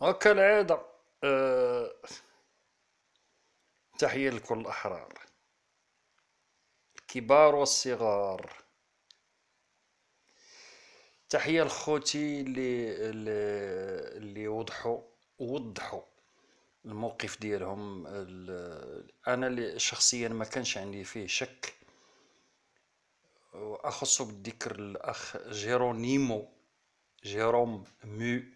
وكالعادة أه تحية لكل الأحرار الكبار والصغار تحية لخوتي اللي اللي وضحوا وضحوا الموقف ديالهم انا اللي شخصيا ما كانش عندي فيه شك واخص بالذكر الاخ جيرونيمو جيروم مو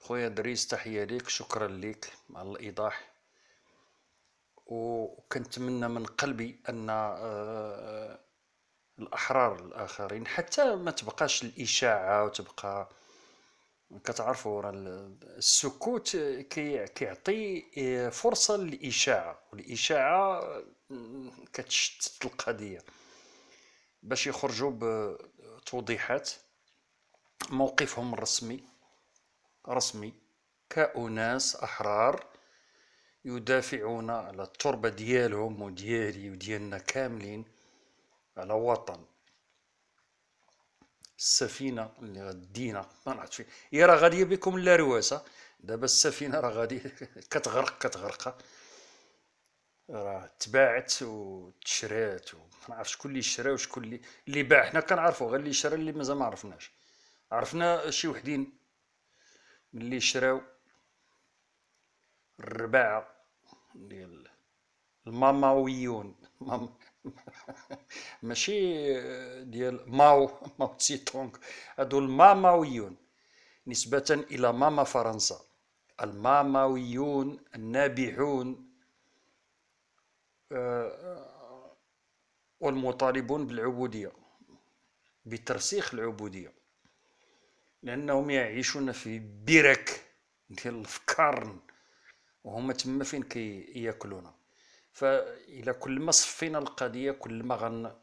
خويا دريس تحية ليك شكرا ليك على الإيضاح وكنتمنى من قلبي أن آه، الأحرار الآخرين حتى ما تبقاش الإشاعة وتبقى كتعرفوا راه السكوت كي كيعطي آه، فرصه للاشاعه والاشاعه آه، كتشتت القضيه باش يخرجوا بتوضيحات موقفهم الرسمي رسمي كأناس أحرار يدافعون على التربة ديالهم وديالي وديالنا كاملين على وطن السفينة اللي غدينا ما نعرفش هي راه غادية بكم لا رواسة دابا السفينة راه غادي كتغرق كتغرق راه تباعت وتشرات وما نعرفش شكون اللي شرا وشكون اللي اللي باع حنا كنعرفو غير اللي شرا اللي مازال ما عرفناش عرفنا شي وحدين ملي شراو الرباع ديال الماماويون مام ماشي ديال ماو ماو تسي تونغ هادو الماماويون نسبة إلى ماما فرنسا الماماويون النابحون آه، والمطالبون بالعبودية بترسيخ العبودية لأنهم يعيشون في برك ديال الأفكار وهما تما فين كياكلونا فإلى كل ما صفينا القضية كل ما غن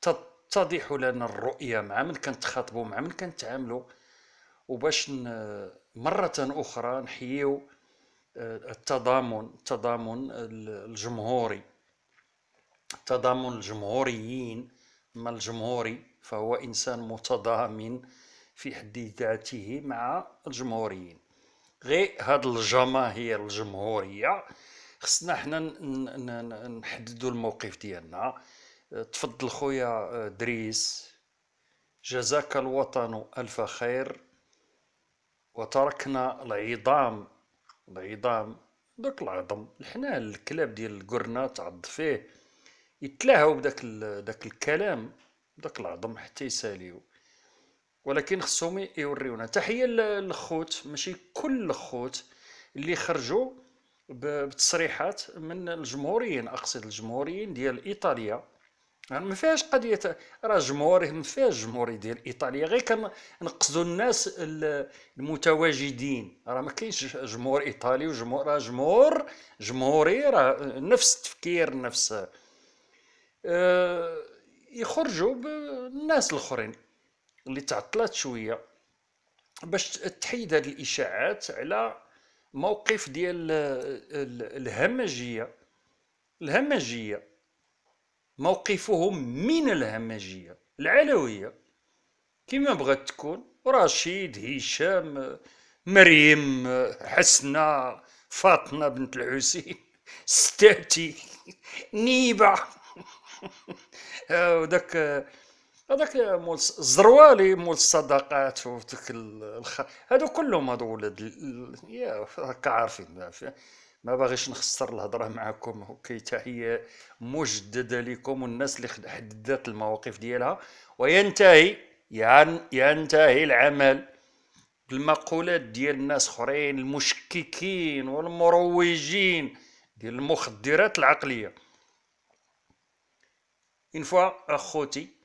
تتضح لنا الرؤية مع من كنتخاطبوا مع من كنتعاملوا وباش مرة أخرى نحييو آه، التضامن التضامن الجمهوري تضامن الجمهوريين ما الجمهوري فهو إنسان متضامن في حد ذاته مع الجمهوريين غير هاد الجماهير الجمهوريه خصنا حنا نحددوا الموقف ديالنا تفضل خويا دريس جزاك الوطن الف خير وتركنا العظام العظام داك العظم الحنان الكلاب ديال القرنا تعض فيه يتلاهاو بداك داك الكلام داك العظم حتى يساليو ولكن خصهم يوريونا تحيه للخوت ماشي كل الخوت اللي خرجوا بتصريحات من الجمهوريين اقصد الجمهوريين ديال ايطاليا يعني ما فيهاش قضيه راه جمهوري ما فيهاش جمهوري ديال ايطاليا غير كنقصدوا الناس المتواجدين راه ما كاينش جمهور ايطالي وجمهور راه جمهور جمهوري راه نفس التفكير نفس آه يخرجوا بالناس الاخرين اللي تعطلات شويه باش تحيد هذه الاشاعات على موقف ديال آه، الهمجيه الهمجيه موقفهم من الهمجيه العلويه كما بغات تكون رشيد هشام مريم حسنه فاطمه بنت الحسين ستاتي نيبه وداك هذاك مول الزروالي مول الصداقات وذاك الخ... هادو كلهم هادو ولاد يا هكا عارفين ما باغيش نخسر الهضره معكم اوكي تحيه مجدده لكم والناس اللي حددت المواقف ديالها وينتهي يعني ينتهي العمل بالمقولات ديال الناس اخرين المشككين والمروجين ديال المخدرات العقليه اين فوا اخوتي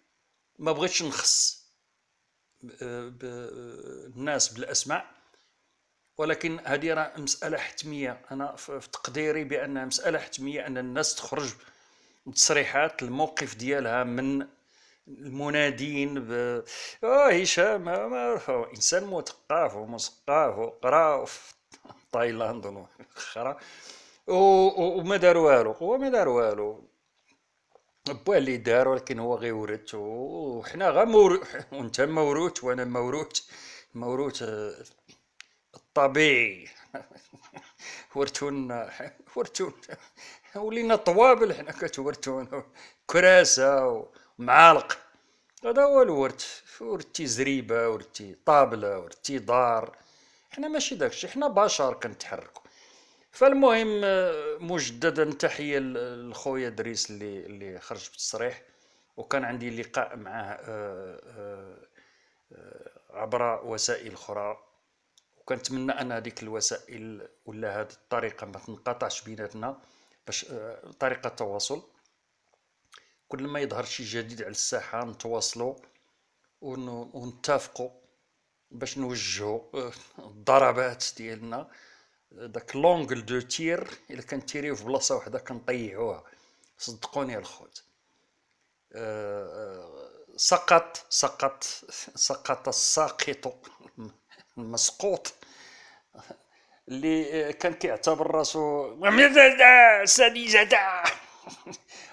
ما بغيتش نخص آه، آه، الناس بالاسماء ولكن هذه راه مساله حتميه انا في تقديري بانها مساله حتميه ان الناس تخرج بتصريحات الموقف ديالها من المنادين ب اه هشام ما هو انسان مثقف ومثقف وقرا في تايلاند واخره وما دار والو هو ما دار والو با اللي دار ولكن هو غير ورث وحنا غا مورو وانت موروث وانا موروث موروث آه، الطبيعي ورثونا ورثونا ولينا طوابل حنا كتورثونا كراسة ومعالق هذا هو الورث ورثتي زريبة ورثتي طابلة ورثتي دار حنا ماشي داكشي حنا بشر كنتحركو فالمهم آه، مجددا تحيه لخويا دريس اللي اللي خرج بالتصريح وكان عندي لقاء معه آه، آه، عبر وسائل اخرى وكنتمنى ان هذيك الوسائل ولا هذه الطريقه ما تنقطعش بيناتنا باش طريقه التواصل كل ما يظهر شي جديد على الساحه نتواصلوا ونتفقوا باش نوجهوا الضربات ديالنا داك لونغل دو تير الا كنتيريو في بلاصه وحده كنطيحوها صدقوني الخوت آه، سقط سقط سقط الساقط المسقوط اللي كان كيعتبر راسو سديجة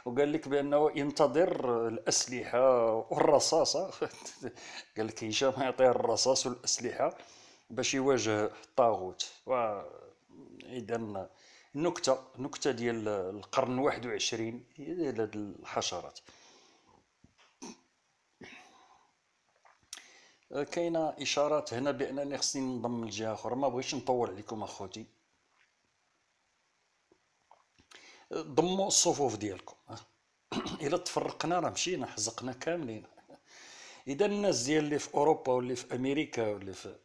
وقال لك بانه ينتظر الاسلحه والرصاصه قال لك هشام يعطيه الرصاص والاسلحه باش يواجه الطاغوت اذا النكته نكته ديال القرن 21 هي هاد الحشرات كاينه اشارات هنا بانني خصني نضم لجهه اخرى ما بغيتش نطول عليكم اخوتي ضموا الصفوف ديالكم الا تفرقنا راه مشينا حزقنا كاملين اذا الناس ديال اللي في اوروبا واللي في امريكا واللي في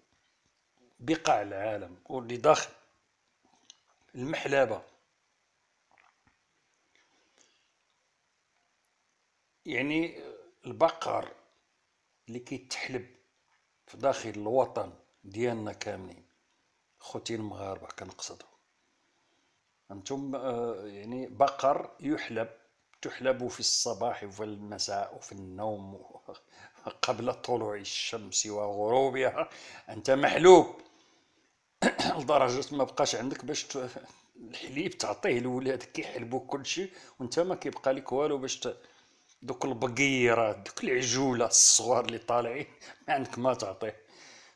بقاع العالم واللي داخل المحلبة يعني البقر اللي كيتحلب في داخل الوطن ديالنا كاملين خوتي المغاربة كنقصدهم انتم آه، يعني بقر يحلب تحلب في الصباح وفي المساء وفي النوم قبل طلوع الشمس وغروبها انت محلوب لدرجه ما بقاش عندك باش الحليب تعطيه لولادك كل كلشي وانت ما كيبقى لك والو باش دوك البقيرات دوك العجوله الصغار اللي طالعين ما عندك ما تعطيه